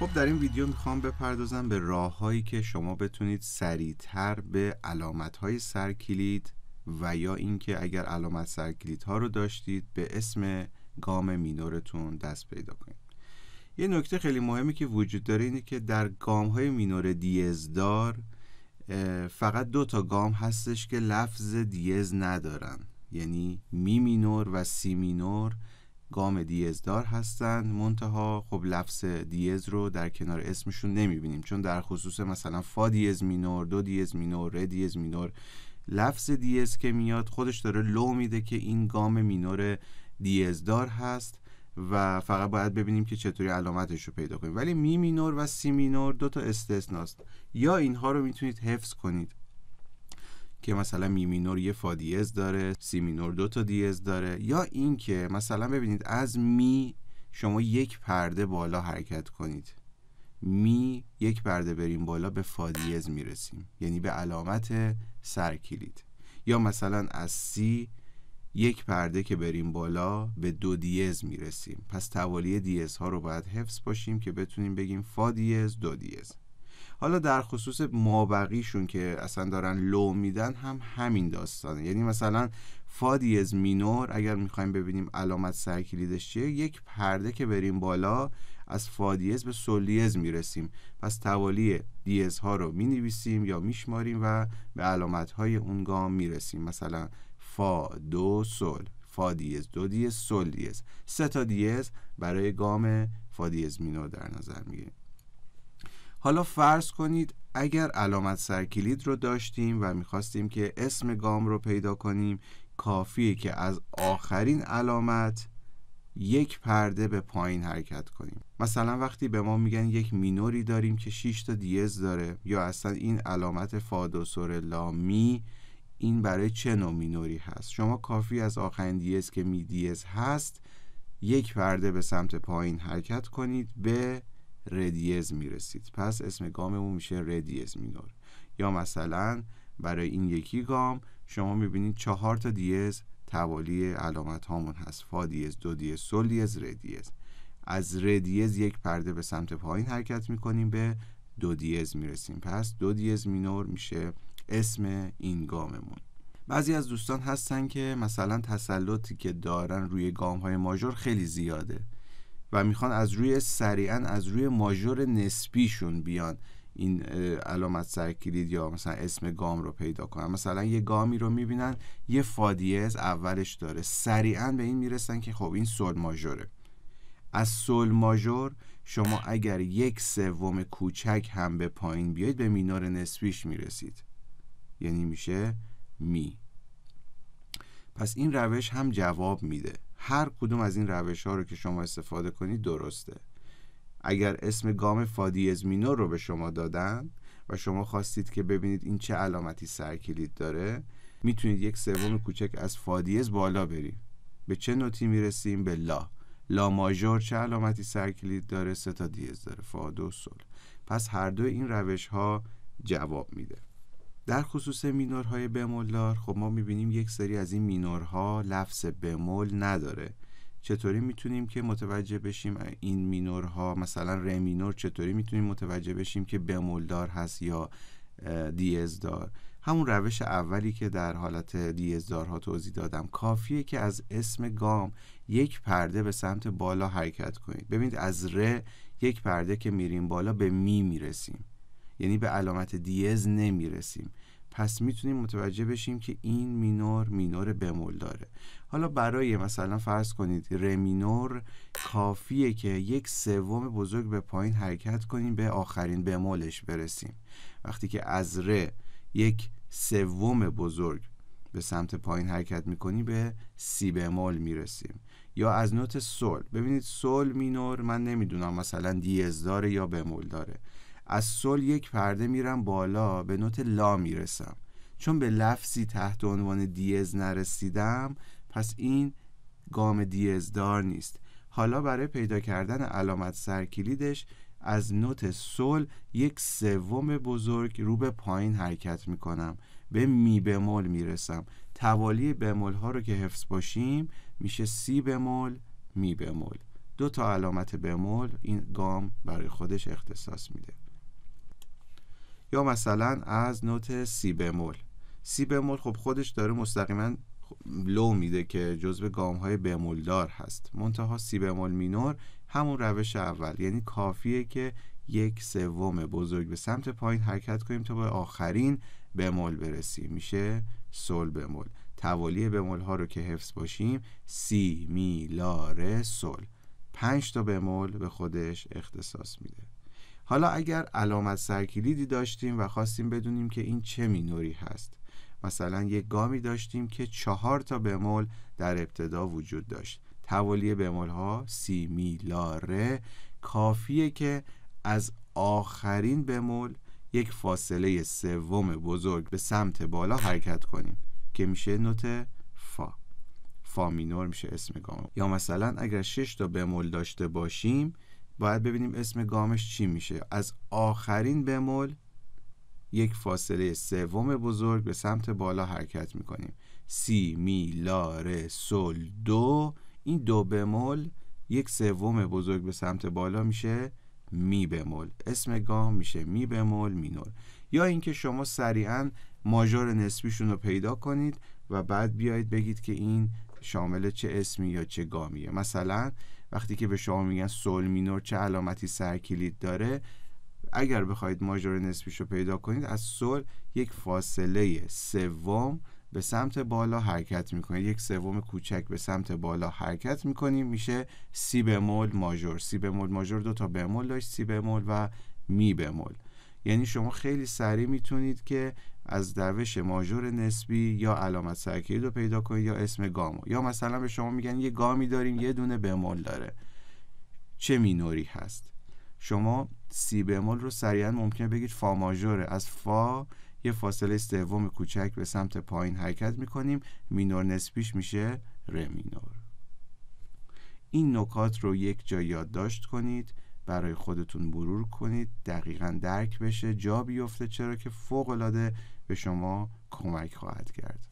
خب در این ویدیو میخوام بپردازم به راههایی که شما بتونید سریعتر به علامت های سرکلید و یا اینکه اگر علامت سرکلید ها رو داشتید به اسم گام مینورتون دست پیدا کنید یه نکته خیلی مهمی که وجود داره اینه که در گام های مینور دیزدار فقط دو تا گام هستش که لفظ دیز ندارن یعنی می مینور و سی مینور گام دیزدار هستند منتها خب لفظ دیز رو در کنار اسمشون نمیبینیم چون در خصوص مثلا فا دیز مینور دو دیز مینور ر دیز مینور لفظ دیز که میاد خودش داره لو میده که این گام مینور دیزدار هست و فقط باید ببینیم که چطوری علامتش رو پیدا کنیم ولی می مینور و سی مینور دو تا استثناست یا اینها رو میتونید حفظ کنید که مثلا می مینور یه فا داره سی مینور دو تا دیز داره یا اینکه مثلا ببینید از می شما یک پرده بالا حرکت کنید می یک پرده بریم بالا به فا دیز میرسیم یعنی به علامت سرکلید یا مثلا از سی یک پرده که بریم بالا به دو دیز میرسیم پس توالی دیز ها رو باید حفظ باشیم که بتونیم بگیم فا دو دیز حالا در خصوص مابقیشون که اصلا دارن لو میدن هم همین داستانه یعنی مثلا فادیز مینور اگر میخوایم ببینیم علامت سرکلیدش چیه یک پرده که بریم بالا از فادیز به سولیز میرسیم پس توالی دیز ها رو مینویسیم یا میشماریم و به علامت های اون گام میرسیم مثلا فا دو سول فا دیز دو دیز سل دیز سه تا دیز برای گام فادیز مینور در نظر میگیریم حالا فرض کنید اگر علامت سرکلید رو داشتیم و میخواستیم که اسم گام رو پیدا کنیم کافیه که از آخرین علامت یک پرده به پایین حرکت کنیم مثلا وقتی به ما میگن یک مینوری داریم که 6 تا دیز داره یا اصلا این علامت فادوسور لامی این برای چه نوع مینوری هست شما کافی از آخرین دیز که می دیز هست یک پرده به سمت پایین حرکت کنید به ردیز میرسید پس اسم گاممون میشه ردیز مینور یا مثلا برای این یکی گام شما میبینید چهار تا دیز توالی علامت هامون هست فا دیز دو دیز سل دیز ردیز از ردیز یک پرده به سمت پایین حرکت میکنیم به دو دیز میرسیم پس دو دیز مینور میشه اسم این گاممون بعضی از دوستان هستن که مثلا تسلطی که دارن روی گام های ماژور خیلی زیاده و میخوان از روی سریعا از روی ماژور نسبیشون بیان این علامت سرکلید یا مثلا اسم گام رو پیدا کنن مثلا یه گامی رو میبینن یه فادیز اولش داره سریعا به این میرسن که خب این سول ماژوره از سول ماژور شما اگر یک سوم کوچک هم به پایین بیاید به مینور نسبیش میرسید یعنی میشه می پس این روش هم جواب میده هر کدوم از این روش ها رو که شما استفاده کنید درسته اگر اسم گام مینور رو به شما دادن و شما خواستید که ببینید این چه علامتی سرکلید داره میتونید یک سوم کوچک از فادیز بالا بریم به چه نوتی میرسیم به لا لا ماژور چه علامتی سرکلید داره سه تا دیز داره فا دو سل پس هر دو این روش ها جواب میده در خصوص مینورهای بمولدار خب ما میبینیم یک سری از این مینورها لفظ بمول نداره چطوری میتونیم که متوجه بشیم این مینورها مثلا ر مینور چطوری میتونیم متوجه بشیم که بمولدار هست یا دیزدار همون روش اولی که در حالت دیزدارها توضیح دادم کافیه که از اسم گام یک پرده به سمت بالا حرکت کنید ببینید از ر یک پرده که میریم بالا به می میرسیم یعنی به علامت دیز نمیرسیم پس میتونیم متوجه بشیم که این مینور مینور بمول داره حالا برای مثلا فرض کنید ر مینور کافیه که یک سوم بزرگ به پایین حرکت کنیم به آخرین بمولش برسیم وقتی که از ر یک سوم بزرگ به سمت پایین حرکت میکنی به سی بمول میرسیم یا از نوت سول ببینید سول مینور من نمیدونم مثلا دیز داره یا بمول داره از سل یک پرده میرم بالا به نوت لا میرسم چون به لفظی تحت عنوان دیز نرسیدم پس این گام دیزدار نیست حالا برای پیدا کردن علامت سرکلیدش از نوت سل یک سوم بزرگ رو به پایین حرکت میکنم به می بمول میرسم توالی بمول ها رو که حفظ باشیم میشه سی بمول می بمول دو تا علامت بمول این گام برای خودش اختصاص میده یا مثلا از نوت سی بمول سی بمول خب خودش داره مستقیما لو میده که جزو گام های دار هست منتها سی بمول مینور همون روش اول یعنی کافیه که یک سوم بزرگ به سمت پایین حرکت کنیم تا به آخرین بمول برسیم میشه سل بمول توالی بمول ها رو که حفظ باشیم سی می ر سل پنج تا بمول به خودش اختصاص میده حالا اگر علامت سرکلیدی داشتیم و خواستیم بدونیم که این چه مینوری هست مثلا یک گامی داشتیم که چهار تا بمول در ابتدا وجود داشت توالی بمول ها سی ره کافیه که از آخرین بمول یک فاصله سوم بزرگ به سمت بالا حرکت کنیم که میشه نوت فا فا مینور میشه اسم گام یا مثلا اگر شش تا بمول داشته باشیم باید ببینیم اسم گامش چی میشه از آخرین بمول یک فاصله سوم بزرگ به سمت بالا حرکت میکنیم سی می لا ر سل دو این دو بمول یک سوم بزرگ به سمت بالا میشه می بمول اسم گام میشه می بمول مینور یا اینکه شما سریعا ماژور نسبیشون رو پیدا کنید و بعد بیایید بگید که این شامل چه اسمی یا چه گامیه مثلا وقتی که به شما میگن سول مینور چه علامتی سرکلید داره اگر بخواید ماژور نسبیش رو پیدا کنید از سول یک فاصله سوم به سمت بالا حرکت میکنید یک سوم کوچک به سمت بالا حرکت میکنیم میشه سی بمول ماژور سی بمول ماژور دو تا بمول داشت سی بمول و می بمول یعنی شما خیلی سریع میتونید که از دوش ماژور نسبی یا علامت سرکید رو پیدا کنید یا اسم گامو یا مثلا به شما میگن یه گامی داریم یه دونه بمول داره چه مینوری هست شما سی بمول رو سریعا ممکنه بگید فا ماژوره از فا یه فاصله سوم کوچک به سمت پایین حرکت میکنیم مینور نسبیش میشه ر مینور این نکات رو یک جا یادداشت کنید برای خودتون برور کنید دقیقا درک بشه جا بیفته چرا که العاده به شما کمک خواهد کرد